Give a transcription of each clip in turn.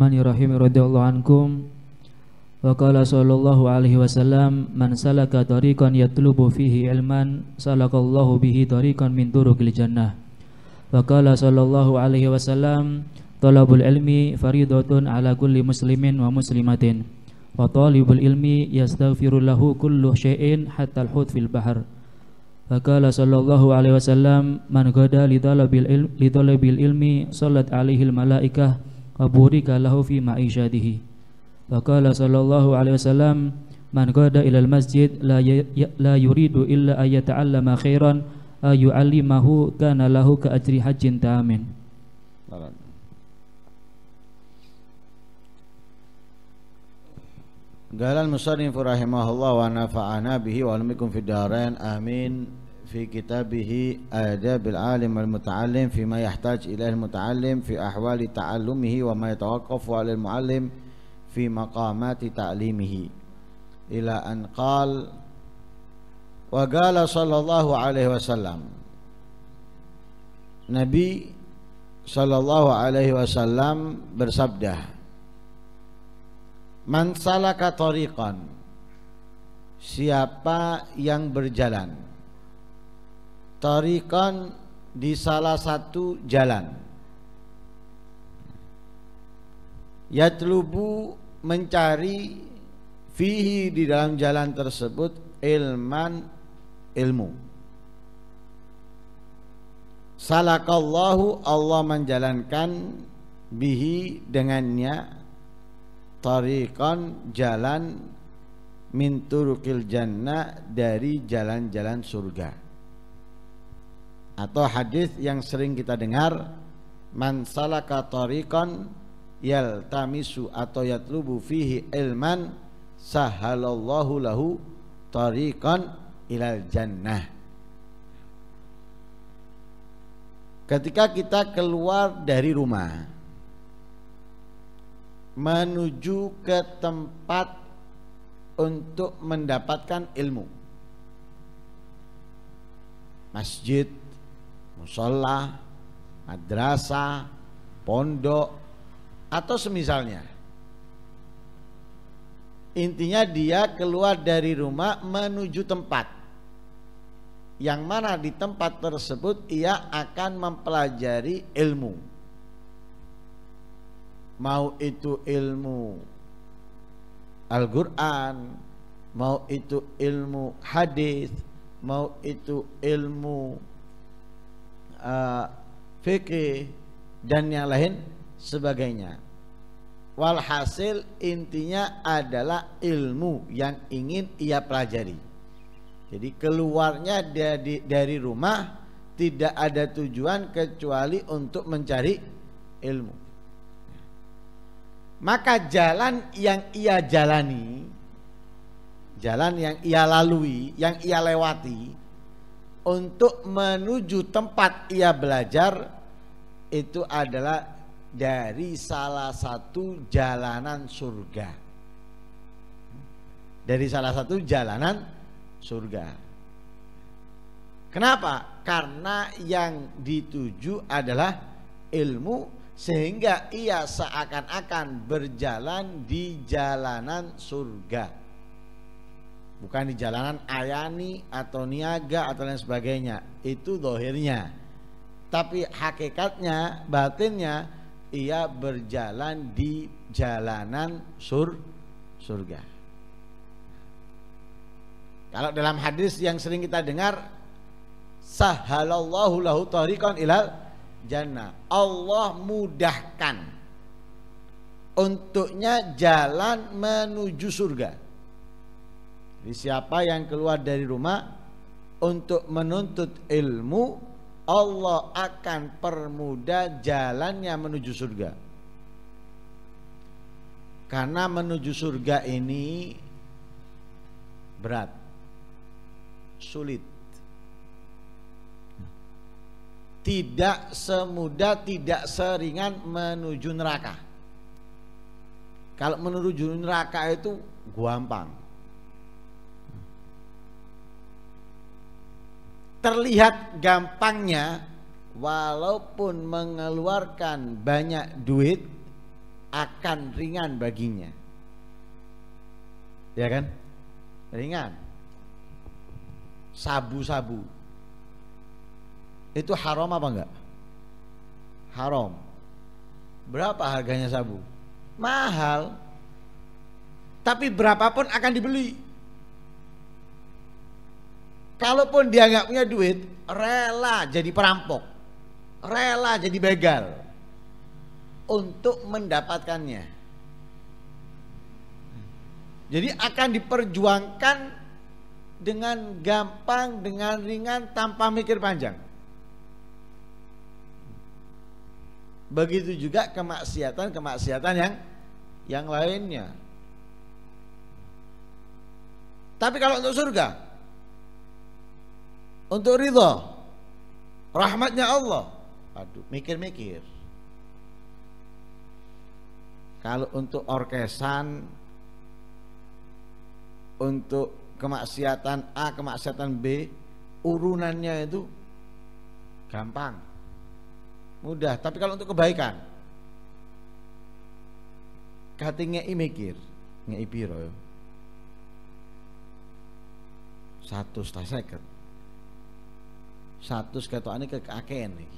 Bismillahirrahmanirrahim radhiyallahu ankum wa qala sallallahu alaihi wasallam man salaka tariqan yatlubu fihi ilman salakallahu bihi tariqan min turuqil jannah wa qala sallallahu alaihi wasallam talabul ilmi faridatun ala kulli muslimin wa muslimatin wa talibul ilmi yastaghfiru lahu kullu syai'in hatta al-hut fil bahr Fakala sallallahu alaihi wasallam man gada lidalabil ilmi, ilmi salat alaihil malaikah wa burika lahu fi ma'isyatihi wa sallallahu alaihi wasallam man qada ila masjid la ya, ya, la yuridu illa ayata'allama khairan ayu'allimahu kana lahu ka ajri hajjin tamin قال المصنف wa الله bihi. Wa alamikum fid الدارين Amin. في كتابه آداب العالم المتعلم فيما يحتاج إليه المتعلم في أحوال تعلمه وما يتوقف على المعلم في مقامات تعليمه إلى أن قال وقال صلى الله عليه وسلم نبي صلى الله عليه وسلم bersabda, من سلك tariqan, siapa yang berjalan tarikan di salah satu jalan yatlubu mencari fihi di dalam jalan tersebut ilman ilmu salakallahu Allah menjalankan bihi dengannya tarikan jalan minturukil jannah dari jalan-jalan surga atau hadis yang sering kita dengar man salaka tariqan yaltamisu atau yatlubu fihi ilman sahalallahu lahu tariqan ilal jannah ketika kita keluar dari rumah menuju ke tempat untuk mendapatkan ilmu masjid musola, madrasah, pondok, atau semisalnya. Intinya dia keluar dari rumah menuju tempat. Yang mana di tempat tersebut ia akan mempelajari ilmu. Mau itu ilmu Al-Quran, mau itu ilmu hadis, mau itu ilmu uh, eh, fikih dan yang lain sebagainya. Walhasil intinya adalah ilmu yang ingin ia pelajari. Jadi keluarnya dari dari rumah tidak ada tujuan kecuali untuk mencari ilmu. Maka jalan yang ia jalani, jalan yang ia lalui, yang ia lewati untuk menuju tempat ia belajar itu adalah dari salah satu jalanan surga. Dari salah satu jalanan surga. Kenapa? Karena yang dituju adalah ilmu sehingga ia seakan-akan berjalan di jalanan surga bukan di jalanan Ayani atau Niaga atau lain sebagainya itu dohirnya tapi hakikatnya batinnya ia berjalan di jalanan sur surga kalau dalam hadis yang sering kita dengar sahalallahu lahu tarikan ilal jannah Allah mudahkan untuknya jalan menuju surga jadi siapa yang keluar dari rumah untuk menuntut ilmu, Allah akan permudah jalannya menuju surga. Karena menuju surga ini berat, sulit. Tidak semudah, tidak seringan menuju neraka. Kalau menuju neraka itu gampang terlihat gampangnya walaupun mengeluarkan banyak duit akan ringan baginya ya kan ringan sabu-sabu itu haram apa enggak haram berapa harganya sabu mahal tapi berapapun akan dibeli kalaupun dia nggak punya duit rela jadi perampok rela jadi begal untuk mendapatkannya jadi akan diperjuangkan dengan gampang dengan ringan tanpa mikir panjang begitu juga kemaksiatan-kemaksiatan yang yang lainnya tapi kalau untuk surga untuk ridha rahmatnya Allah aduh mikir-mikir kalau untuk orkesan untuk kemaksiatan A kemaksiatan B urunannya itu gampang mudah tapi kalau untuk kebaikan katingnya i mikir ngei piro satu seket satu ke kakek nih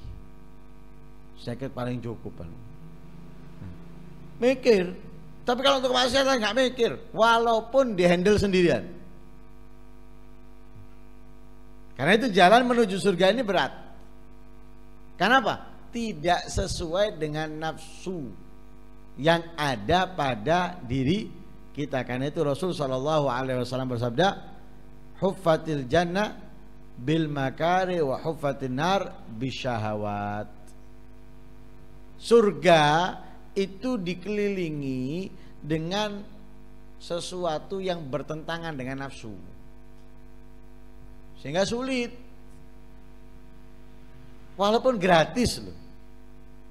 sedikit paling cukup kan. Mikir. Tapi kalau untuk maksiatan nggak mikir, walaupun dihandle sendirian. Karena itu jalan menuju surga ini berat. Kenapa? Tidak sesuai dengan nafsu yang ada pada diri kita. Karena itu Rasul Shallallahu Alaihi Wasallam bersabda, "Huffatil jannah bil makari wa hufatin nar bisyahawat. Surga itu dikelilingi dengan sesuatu yang bertentangan dengan nafsu. Sehingga sulit. Walaupun gratis loh.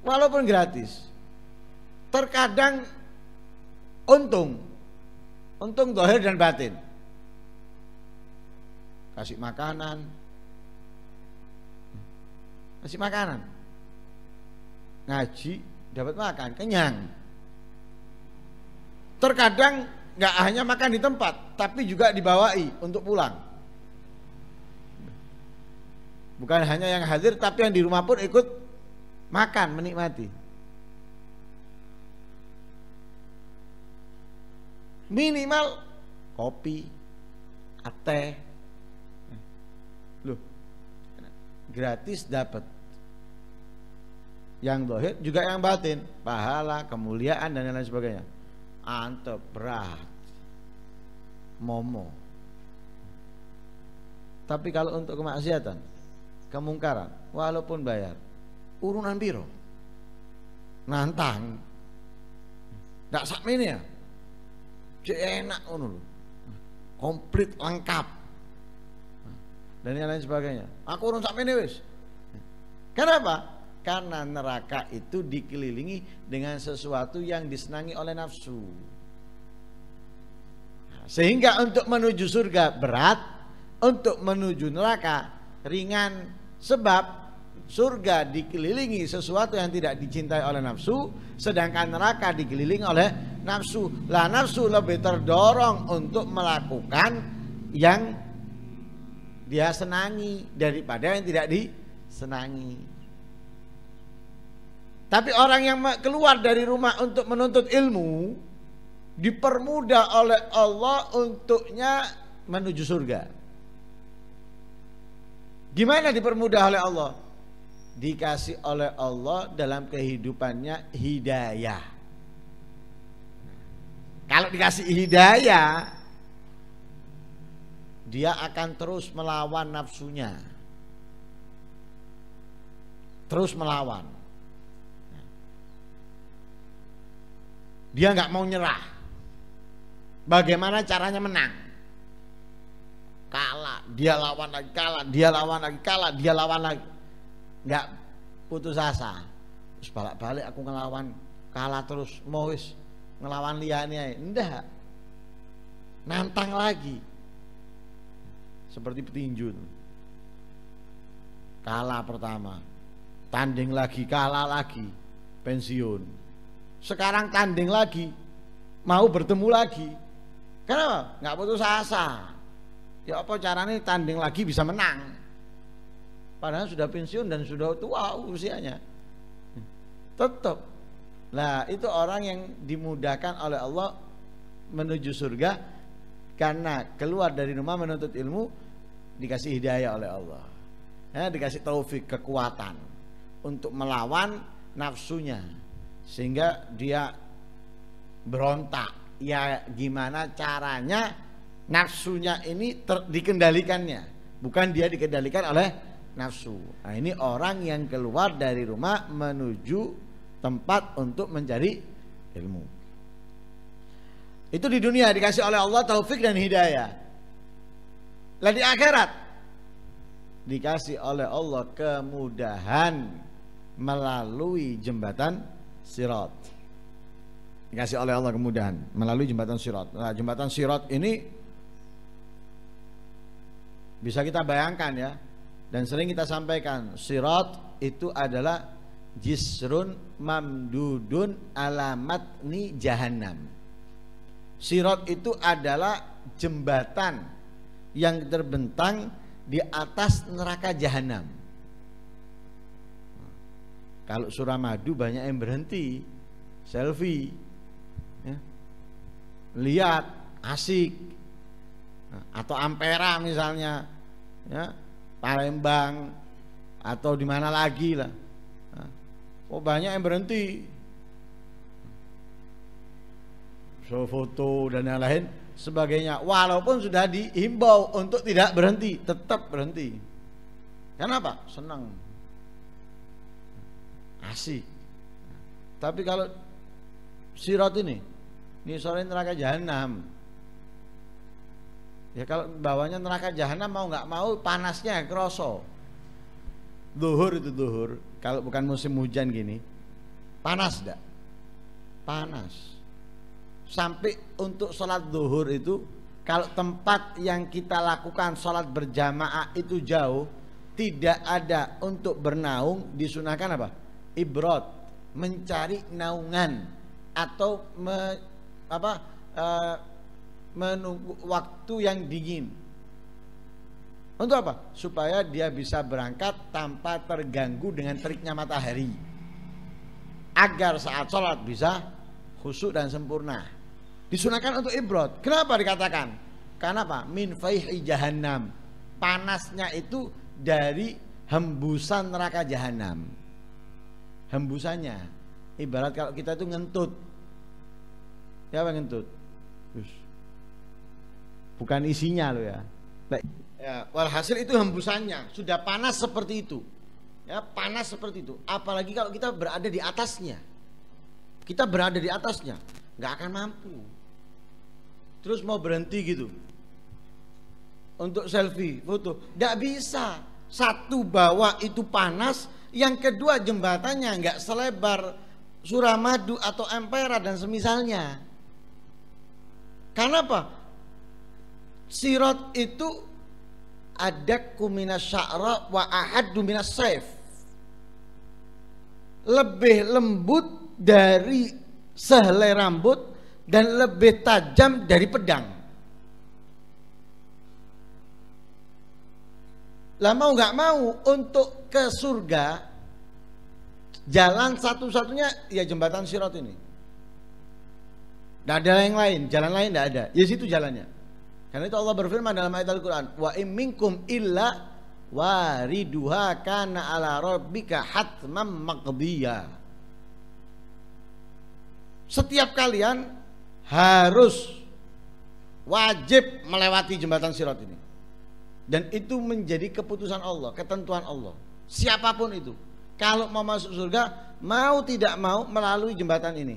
Walaupun gratis. Terkadang untung. Untung dohir dan batin kasih makanan kasih makanan ngaji dapat makan kenyang terkadang nggak hanya makan di tempat tapi juga dibawai untuk pulang bukan hanya yang hadir tapi yang di rumah pun ikut makan menikmati minimal kopi teh gratis dapat yang dohir juga yang batin pahala kemuliaan dan lain sebagainya anto berat momo tapi kalau untuk kemaksiatan kemungkaran walaupun bayar urunan biro nantang tidak sakmin ya enak komplit lengkap dan yang lain sebagainya. Aku urun sampai ini wis. Kenapa? Karena neraka itu dikelilingi dengan sesuatu yang disenangi oleh nafsu. Sehingga untuk menuju surga berat, untuk menuju neraka ringan sebab surga dikelilingi sesuatu yang tidak dicintai oleh nafsu, sedangkan neraka dikelilingi oleh nafsu. Lah nafsu lebih terdorong untuk melakukan yang dia senangi daripada yang tidak disenangi. Tapi orang yang keluar dari rumah untuk menuntut ilmu dipermudah oleh Allah untuknya menuju surga. Gimana dipermudah oleh Allah? Dikasih oleh Allah dalam kehidupannya hidayah. Kalau dikasih hidayah, dia akan terus melawan nafsunya. Terus melawan. Dia nggak mau nyerah. Bagaimana caranya menang? Kalah, dia lawan lagi, kalah, dia lawan lagi, kalah, dia lawan lagi. Nggak putus asa. Terus balik-balik aku ngelawan, kalah terus, mau ngelawan liane. Indah, Nantang lagi seperti petinju kalah pertama tanding lagi kalah lagi pensiun sekarang tanding lagi mau bertemu lagi kenapa nggak putus asa ya apa caranya tanding lagi bisa menang padahal sudah pensiun dan sudah tua usianya tetap Nah itu orang yang dimudahkan oleh Allah menuju surga karena keluar dari rumah menuntut ilmu dikasih hidayah oleh Allah ya, dikasih taufik kekuatan untuk melawan nafsunya sehingga dia berontak ya gimana caranya nafsunya ini ter, dikendalikannya bukan dia dikendalikan oleh nafsu nah ini orang yang keluar dari rumah menuju tempat untuk mencari ilmu itu di dunia dikasih oleh Allah taufik dan hidayah lah di akhirat dikasih oleh Allah kemudahan melalui jembatan sirat. Dikasih oleh Allah kemudahan melalui jembatan sirat. Nah, jembatan sirat ini bisa kita bayangkan ya dan sering kita sampaikan sirat itu adalah jisrun mamdudun alamatni jahanam. Sirat itu adalah jembatan yang terbentang di atas neraka jahanam. Kalau Suramadu banyak yang berhenti selfie, ya. lihat asik atau Ampera misalnya, ya, Palembang atau di mana lagi lah. Oh banyak yang berhenti. So foto dan yang lain sebagainya. Walaupun sudah dihimbau untuk tidak berhenti, tetap berhenti. Kenapa? Senang. Asik. Tapi kalau sirat ini, ini sore neraka jahanam. Ya kalau bawahnya neraka jahanam mau nggak mau panasnya kroso. Duhur itu duhur. Kalau bukan musim hujan gini, panas dah. Panas sampai untuk sholat duhur itu kalau tempat yang kita lakukan sholat berjamaah itu jauh tidak ada untuk bernaung disunahkan apa ibrot mencari naungan atau me, apa e, menunggu waktu yang dingin untuk apa supaya dia bisa berangkat tanpa terganggu dengan teriknya matahari agar saat sholat bisa khusyuk dan sempurna Disunahkan untuk ibrot. Kenapa dikatakan? Karena apa? Min faihi jahannam. Panasnya itu dari hembusan neraka jahanam. Hembusannya ibarat kalau kita itu ngentut. Ya apa ngentut? Bukan isinya lo ya. ya. Walhasil itu hembusannya sudah panas seperti itu. Ya, panas seperti itu. Apalagi kalau kita berada di atasnya. Kita berada di atasnya, nggak akan mampu terus mau berhenti gitu untuk selfie foto tidak bisa satu bawa itu panas yang kedua jembatannya nggak selebar Suramadu atau Empera dan semisalnya karena apa sirot itu ada kumina sya'ra wa ahad dumina saif lebih lembut dari sehelai rambut dan lebih tajam dari pedang. Lah mau nggak mau untuk ke surga jalan satu-satunya ya jembatan Sirot ini. Tidak ada yang lain, jalan lain tidak ada. Ya situ jalannya. Karena itu Allah berfirman dalam ayat Al-Quran, wa imminkum illa wariduha kana ala rabbika hatman maqdiya. Setiap kalian harus wajib melewati jembatan sirat ini. Dan itu menjadi keputusan Allah, ketentuan Allah. Siapapun itu, kalau mau masuk surga, mau tidak mau melalui jembatan ini.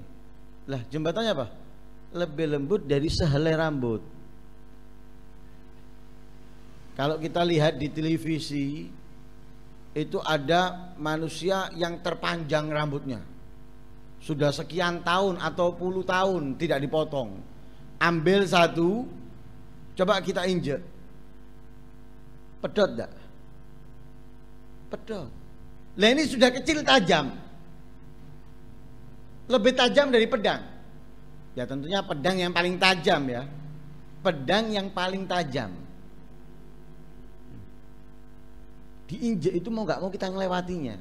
Lah, jembatannya apa? Lebih lembut dari sehelai rambut. Kalau kita lihat di televisi, itu ada manusia yang terpanjang rambutnya sudah sekian tahun atau puluh tahun tidak dipotong ambil satu coba kita injek pedot enggak pedot lah ini sudah kecil tajam lebih tajam dari pedang ya tentunya pedang yang paling tajam ya pedang yang paling tajam diinjek itu mau nggak mau kita ngelewatinya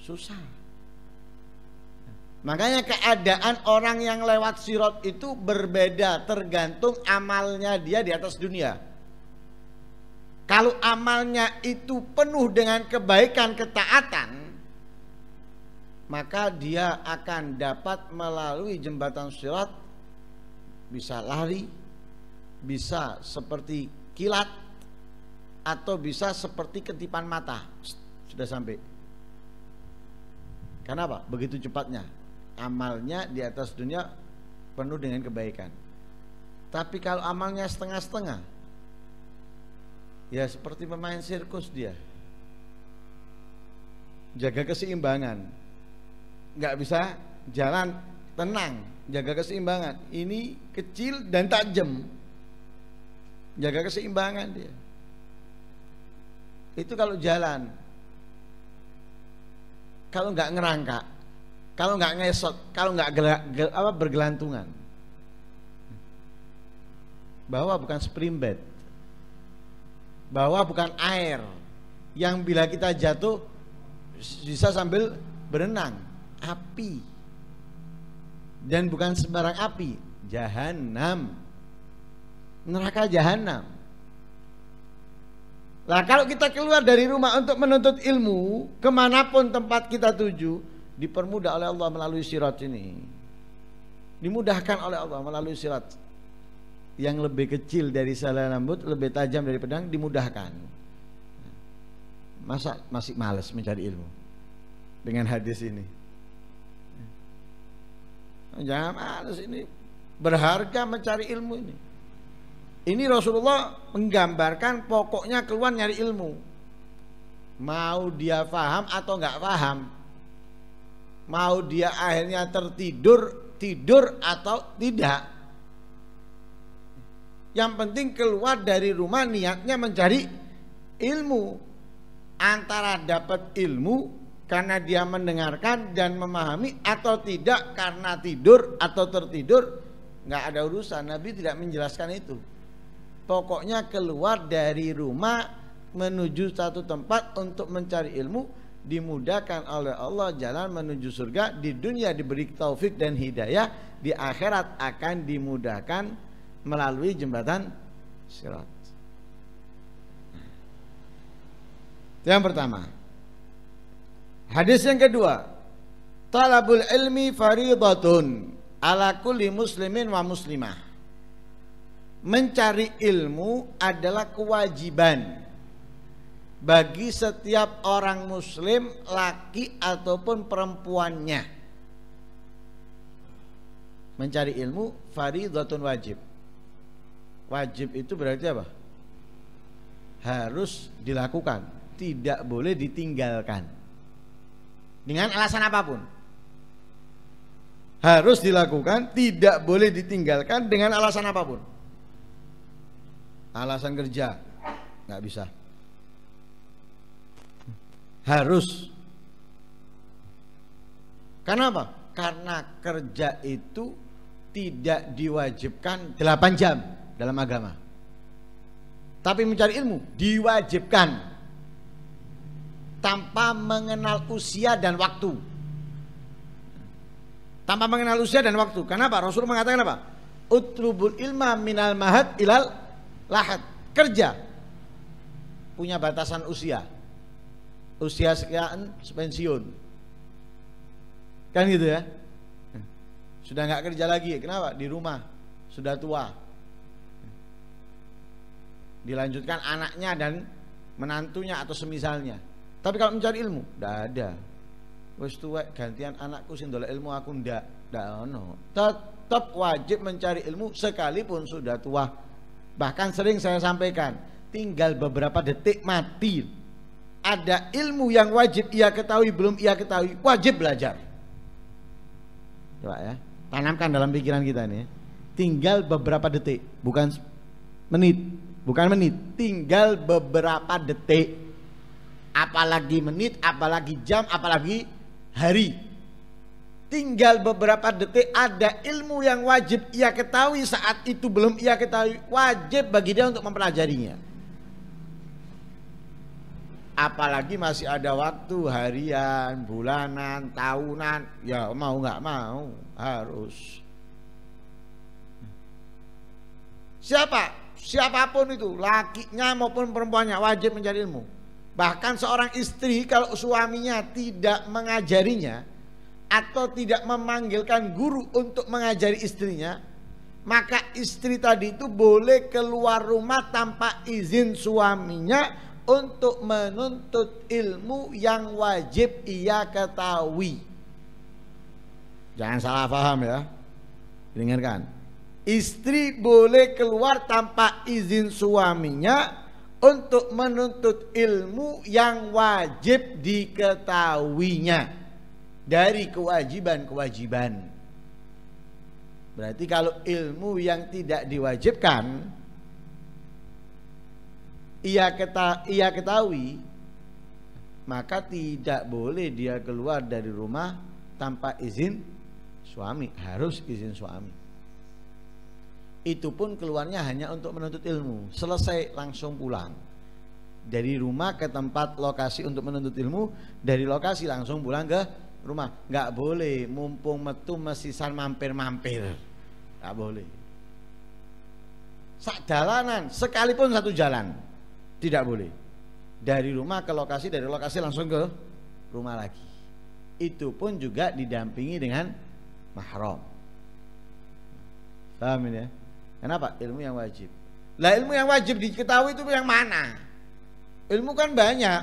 susah Makanya keadaan orang yang lewat sirot itu berbeda tergantung amalnya dia di atas dunia. Kalau amalnya itu penuh dengan kebaikan, ketaatan, maka dia akan dapat melalui jembatan sirat bisa lari, bisa seperti kilat atau bisa seperti ketipan mata. Sudah sampai. Kenapa? Begitu cepatnya amalnya di atas dunia penuh dengan kebaikan. Tapi kalau amalnya setengah-setengah, ya seperti pemain sirkus dia. Jaga keseimbangan, nggak bisa jalan tenang, jaga keseimbangan. Ini kecil dan tajam, jaga keseimbangan dia. Itu kalau jalan, kalau nggak ngerangka kalau nggak ngesot, kalau nggak bergelantungan. Bahwa bukan spring bed. Bahwa bukan air yang bila kita jatuh bisa sambil berenang. Api. Dan bukan sembarang api, jahanam. Neraka jahanam. Nah kalau kita keluar dari rumah untuk menuntut ilmu, kemanapun tempat kita tuju, dipermudah oleh Allah melalui sirat ini dimudahkan oleh Allah melalui sirat yang lebih kecil dari salah rambut lebih tajam dari pedang dimudahkan masa masih males mencari ilmu dengan hadis ini jangan males ini berharga mencari ilmu ini ini Rasulullah menggambarkan pokoknya keluar nyari ilmu mau dia faham atau nggak faham mau dia akhirnya tertidur tidur atau tidak yang penting keluar dari rumah niatnya mencari ilmu antara dapat ilmu karena dia mendengarkan dan memahami atau tidak karena tidur atau tertidur nggak ada urusan Nabi tidak menjelaskan itu pokoknya keluar dari rumah menuju satu tempat untuk mencari ilmu dimudahkan oleh Allah jalan menuju surga di dunia diberi taufik dan hidayah di akhirat akan dimudahkan melalui jembatan sirat yang pertama hadis yang kedua talabul ilmi faridatun ala kulli muslimin wa muslimah mencari ilmu adalah kewajiban bagi setiap orang muslim laki ataupun perempuannya mencari ilmu fardhatun wajib wajib itu berarti apa harus dilakukan tidak boleh ditinggalkan dengan alasan apapun harus dilakukan tidak boleh ditinggalkan dengan alasan apapun alasan kerja nggak bisa harus. Karena apa? Karena kerja itu tidak diwajibkan 8 jam dalam agama. Tapi mencari ilmu diwajibkan tanpa mengenal usia dan waktu. Tanpa mengenal usia dan waktu. Kenapa? Rasul mengatakan apa? utrubul ilma minal mahat ilal lahat. Kerja punya batasan usia usia sekian pensiun kan gitu ya sudah nggak kerja lagi kenapa di rumah sudah tua dilanjutkan anaknya dan menantunya atau semisalnya tapi kalau mencari ilmu tidak ada wes tua gantian anakku sing ilmu aku ndak ndak ono tetap wajib mencari ilmu sekalipun sudah tua bahkan sering saya sampaikan tinggal beberapa detik mati ada ilmu yang wajib ia ketahui belum ia ketahui wajib belajar coba ya tanamkan dalam pikiran kita nih ya. tinggal beberapa detik bukan menit bukan menit tinggal beberapa detik apalagi menit apalagi jam apalagi hari tinggal beberapa detik ada ilmu yang wajib ia ketahui saat itu belum ia ketahui wajib bagi dia untuk mempelajarinya apalagi masih ada waktu harian, bulanan, tahunan, ya mau nggak mau harus. Siapa? Siapapun itu, lakinya maupun perempuannya wajib menjadi ilmu. Bahkan seorang istri kalau suaminya tidak mengajarinya atau tidak memanggilkan guru untuk mengajari istrinya, maka istri tadi itu boleh keluar rumah tanpa izin suaminya untuk menuntut ilmu yang wajib ia ketahui. Jangan salah paham ya. Dengarkan. Istri boleh keluar tanpa izin suaminya untuk menuntut ilmu yang wajib diketahuinya dari kewajiban-kewajiban. Berarti kalau ilmu yang tidak diwajibkan ia kita ia ketahui maka tidak boleh dia keluar dari rumah tanpa izin suami harus izin suami itu pun keluarnya hanya untuk menuntut ilmu selesai langsung pulang dari rumah ke tempat lokasi untuk menuntut ilmu dari lokasi langsung pulang ke rumah nggak boleh mumpung metu mesisan mampir-mampir nggak boleh sak jalanan sekalipun satu jalan tidak boleh. Dari rumah ke lokasi, dari lokasi langsung ke rumah lagi. Itu pun juga didampingi dengan mahram. Paham ini ya? Kenapa? Ilmu yang wajib. Lah ilmu yang wajib diketahui itu yang mana? Ilmu kan banyak.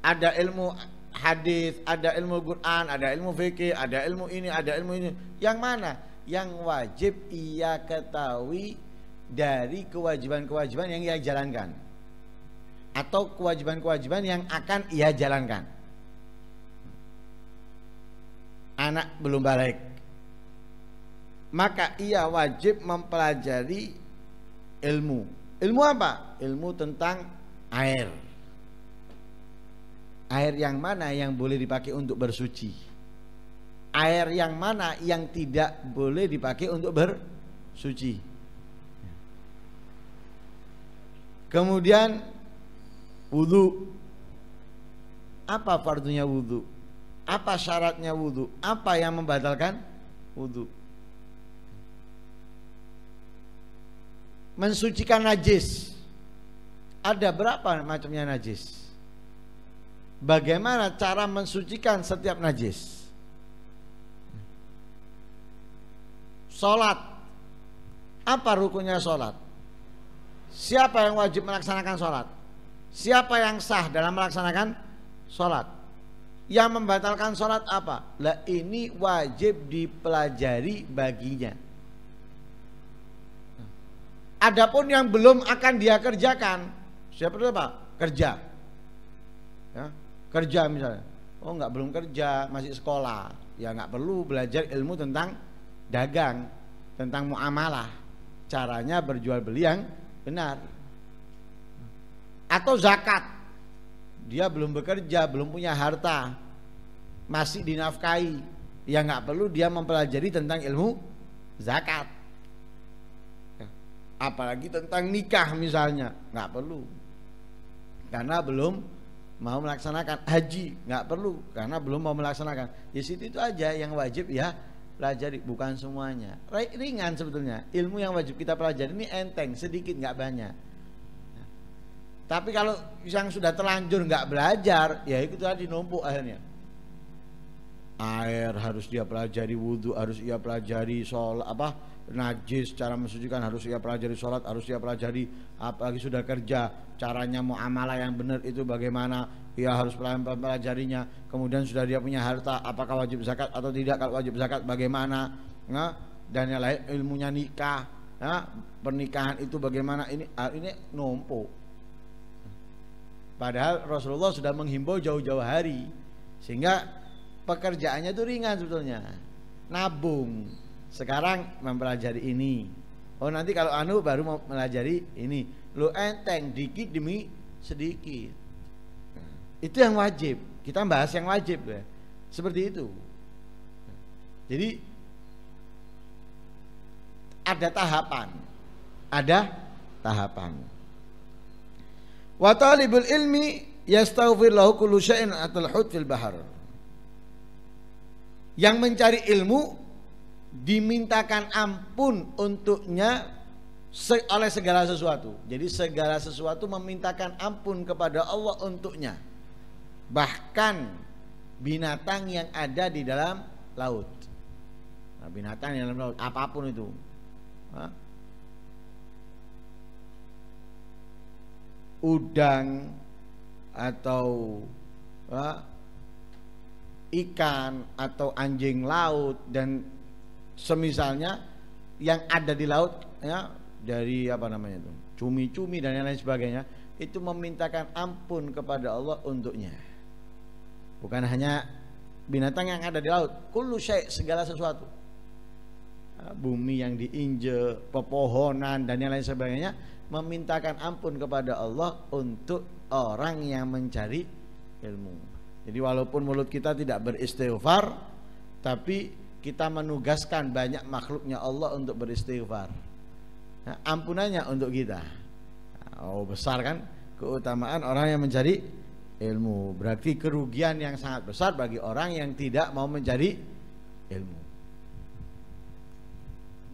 Ada ilmu hadis, ada ilmu Quran, ada ilmu fikih, ada ilmu ini, ada ilmu ini. Yang mana? Yang wajib ia ketahui dari kewajiban-kewajiban yang ia jalankan atau kewajiban-kewajiban yang akan ia jalankan. Anak belum balik, maka ia wajib mempelajari ilmu. Ilmu apa? Ilmu tentang air. Air yang mana yang boleh dipakai untuk bersuci? Air yang mana yang tidak boleh dipakai untuk bersuci? Kemudian wudhu. Apa fardunya wudhu? Apa syaratnya wudhu? Apa yang membatalkan wudhu? Mensucikan najis. Ada berapa macamnya najis? Bagaimana cara mensucikan setiap najis? Salat. Apa rukunnya salat? Siapa yang wajib melaksanakan sholat? Siapa yang sah dalam melaksanakan sholat? Yang membatalkan sholat apa? Lah ini wajib dipelajari baginya. Adapun yang belum akan dia kerjakan, siapa itu pak? Kerja, ya, kerja misalnya. Oh nggak belum kerja, masih sekolah, ya nggak perlu belajar ilmu tentang dagang, tentang muamalah, caranya berjual beli yang benar atau zakat dia belum bekerja belum punya harta masih dinafkahi ya nggak perlu dia mempelajari tentang ilmu zakat ya. apalagi tentang nikah misalnya nggak perlu karena belum mau melaksanakan haji nggak perlu karena belum mau melaksanakan di ya, situ itu aja yang wajib ya pelajari bukan semuanya ringan sebetulnya ilmu yang wajib kita pelajari ini enteng sedikit nggak banyak tapi kalau yang sudah terlanjur nggak belajar ya itu tadi numpuk akhirnya air harus dia pelajari wudhu harus dia pelajari soal apa najis, cara mensucikan harus ia pelajari sholat, harus ia pelajari apalagi sudah kerja, caranya mau muamalah yang benar itu bagaimana, ia harus pelajarinya, kemudian sudah dia punya harta, apakah wajib zakat atau tidak, kalau wajib zakat bagaimana, nah, dan yang lain ilmunya nikah, nah, pernikahan itu bagaimana, ini ah, ini nompo. Padahal Rasulullah sudah menghimbau jauh-jauh hari, sehingga pekerjaannya itu ringan sebetulnya, nabung sekarang mempelajari ini. Oh nanti kalau anu baru mau mempelajari ini. Lu enteng dikit demi sedikit. Itu yang wajib. Kita bahas yang wajib ya. Seperti itu. Jadi ada tahapan. Ada tahapan. Wa talibul ilmi yastaghfir lahu kullu syai'in atal hut fil bahar. Yang mencari ilmu dimintakan ampun untuknya oleh segala sesuatu. Jadi segala sesuatu memintakan ampun kepada Allah untuknya. Bahkan binatang yang ada di dalam laut. Nah, binatang yang di dalam laut apapun itu. Hah? Udang atau hah? ikan atau anjing laut dan semisalnya yang ada di laut ya dari apa namanya itu cumi-cumi dan lain-lain sebagainya itu memintakan ampun kepada Allah untuknya bukan hanya binatang yang ada di laut kullu syai segala sesuatu ya, bumi yang diinjek pepohonan dan yang lain sebagainya memintakan ampun kepada Allah untuk orang yang mencari ilmu jadi walaupun mulut kita tidak beristighfar tapi kita menugaskan banyak makhluknya Allah untuk beristighfar. Nah, ampunannya untuk kita. Oh besar kan keutamaan orang yang mencari ilmu. Berarti kerugian yang sangat besar bagi orang yang tidak mau mencari ilmu.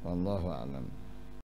Wallahu a'lam.